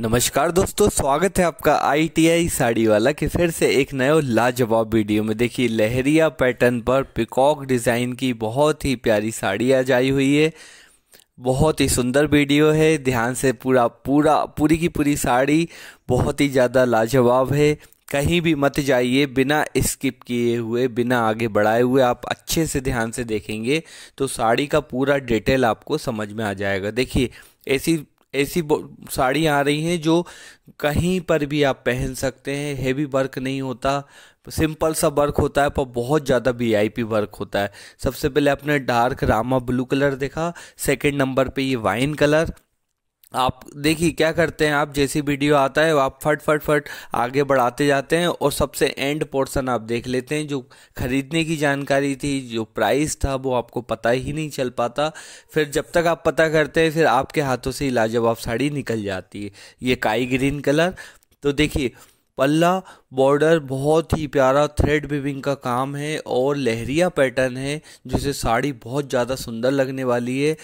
नमस्कार दोस्तों स्वागत है आपका आईटीआई साड़ी वाला के फिर से एक नए लाजवाब वीडियो में देखिए लहरिया पैटर्न पर पिकॉक डिज़ाइन की बहुत ही प्यारी साड़ी आ जाई हुई है बहुत ही सुंदर वीडियो है ध्यान से पूरा पूरा पूरी की पूरी साड़ी बहुत ही ज़्यादा लाजवाब है कहीं भी मत जाइए बिना स्किप किए हुए बिना आगे बढ़ाए हुए आप अच्छे से ध्यान से देखेंगे तो साड़ी का पूरा डिटेल आपको समझ में आ जाएगा देखिए ऐसी ऐसी साड़ी आ रही हैं जो कहीं पर भी आप पहन सकते हैं हेवी वर्क नहीं होता सिंपल सा वर्क होता है पर बहुत ज़्यादा वीआईपी वर्क होता है सबसे पहले आपने डार्क रामा ब्लू कलर देखा सेकंड नंबर पे ये वाइन कलर आप देखिए क्या करते हैं आप जैसी वीडियो आता है आप फट फट फट आगे बढ़ाते जाते हैं और सबसे एंड पोर्शन आप देख लेते हैं जो ख़रीदने की जानकारी थी जो प्राइस था वो आपको पता ही नहीं चल पाता फिर जब तक आप पता करते हैं फिर आपके हाथों से लाजवाब साड़ी निकल जाती है ये काई ग्रीन कलर तो देखिए पल्ला बॉर्डर बहुत ही प्यारा थ्रेड विविंग का काम है और लहरिया पैटर्न है जिसे साड़ी बहुत ज़्यादा सुंदर लगने वाली है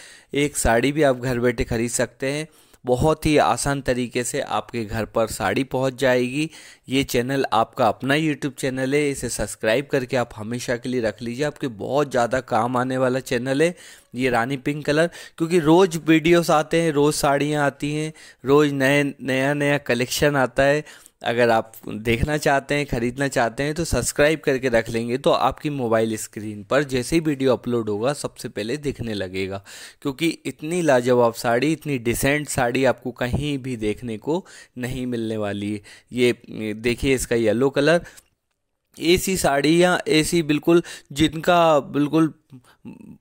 एक साड़ी भी आप घर बैठे खरीद सकते हैं बहुत ही आसान तरीके से आपके घर पर साड़ी पहुंच जाएगी ये चैनल आपका अपना यूट्यूब चैनल है इसे सब्सक्राइब करके आप हमेशा के लिए रख लीजिए आपके बहुत ज़्यादा काम आने वाला चैनल है ये रानी पिंक कलर क्योंकि रोज़ वीडियोस आते हैं रोज़ साड़ियाँ आती हैं रोज़ नए नया नया कलेक्शन आता है अगर आप देखना चाहते हैं ख़रीदना चाहते हैं तो सब्सक्राइब करके रख लेंगे तो आपकी मोबाइल स्क्रीन पर जैसे ही वीडियो अपलोड होगा सबसे पहले दिखने लगेगा क्योंकि इतनी लाजवाब साड़ी इतनी डिसेंट साड़ी आपको कहीं भी देखने को नहीं मिलने वाली है ये देखिए इसका येलो कलर ऐसी साड़ियाँ ऐसी बिल्कुल जिनका बिल्कुल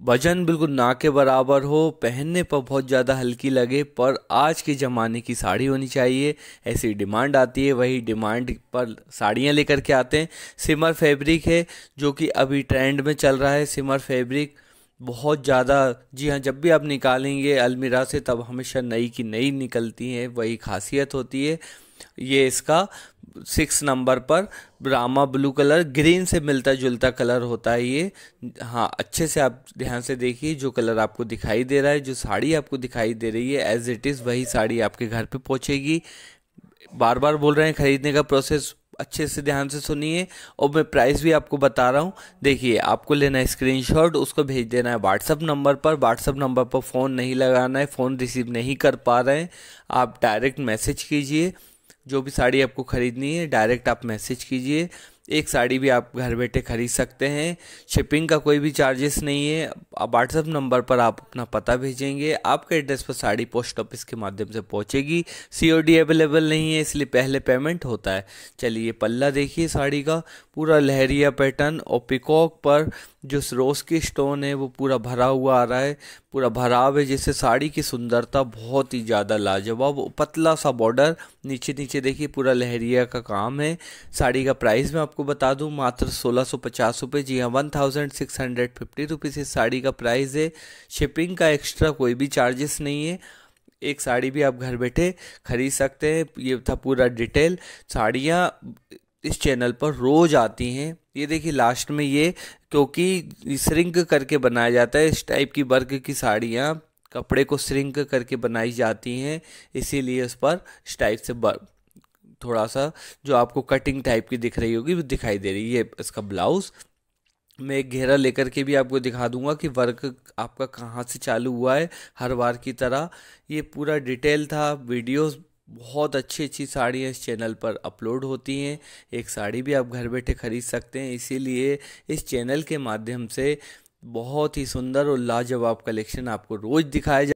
वजन बिल्कुल ना के बराबर हो पहनने पर बहुत ज़्यादा हल्की लगे पर आज के ज़माने की साड़ी होनी चाहिए ऐसी डिमांड आती है वही डिमांड पर साड़ियाँ लेकर के आते हैं सिमर फैब्रिक है जो कि अभी ट्रेंड में चल रहा है सिमर फैब्रिक बहुत ज़्यादा जी हाँ जब भी आप निकालेंगे अलमीरा से तब हमेशा नई की नई निकलती है वही खासियत होती है ये इसका सिक्स नंबर पर रामा ब्लू कलर ग्रीन से मिलता जुलता कलर होता है ये हाँ अच्छे से आप ध्यान से देखिए जो कलर आपको दिखाई दे रहा है जो साड़ी आपको दिखाई दे रही है एज इट इज़ वही साड़ी आपके घर पे पहुँचेगी बार बार बोल रहे हैं ख़रीदने का प्रोसेस अच्छे से ध्यान से सुनिए और मैं प्राइस भी आपको बता रहा हूँ देखिए आपको लेना है स्क्रीनशॉट उसको भेज देना है व्हाट्सअप नंबर पर व्हाट्सअप नंबर पर फ़ोन नहीं लगाना है फ़ोन रिसीव नहीं कर पा रहे हैं आप डायरेक्ट मैसेज कीजिए जो भी साड़ी आपको ख़रीदनी है डायरेक्ट आप मैसेज कीजिए एक साड़ी भी आप घर बैठे ख़रीद सकते हैं शिपिंग का कोई भी चार्जेस नहीं है व्हाट्सएप नंबर पर आप अपना पता भेजेंगे आपके एड्रेस पर साड़ी पोस्ट ऑफिस के माध्यम से पहुंचेगी सीओडी अवेलेबल नहीं है इसलिए पहले पेमेंट होता है चलिए पल्ला देखिए साड़ी का पूरा लहरिया पैटर्न और पिकॉक पर जो रोज की स्टोन है वो पूरा भरा हुआ आ रहा है पूरा भराव है जिससे साड़ी की सुंदरता बहुत ही ज़्यादा लाजवाब पतला सा बॉर्डर नीचे नीचे देखिए पूरा लहरिया का काम है साड़ी का प्राइस मैं आपको बता दूँ मात्र सोलह सौ पचास रुपये जी हाँ one thousand six hundred fifty rupees इस साड़ी का प्राइस है शिपिंग का एक्स्ट्रा कोई भी चार्जेस नहीं है एक साड़ी भी आप घर बैठे खरीद सकते हैं ये था पूरा डिटेल साड़ियाँ इस चैनल पर रोज़ आती हैं ये देखिए लास्ट में ये क्योंकि श्रिंक करके बनाया जाता है इस टाइप की वर्ग की साड़ियाँ कपड़े को श्रिंक करके बनाई जाती हैं इसीलिए उस पर इस टाइप से थोड़ा सा जो आपको कटिंग टाइप की दिख रही होगी वो दिखाई दे रही है इसका ब्लाउज़ मैं एक घेरा लेकर के भी आपको दिखा दूंगा कि वर्क आपका कहाँ से चालू हुआ है हर बार की तरह ये पूरा डिटेल था वीडियोस बहुत अच्छी अच्छी साड़ियाँ इस चैनल पर अपलोड होती हैं एक साड़ी भी आप घर बैठे ख़रीद सकते हैं इसीलिए इस चैनल के माध्यम से बहुत ही सुंदर और लाजवाब कलेक्शन आपको रोज़ दिखाया जाए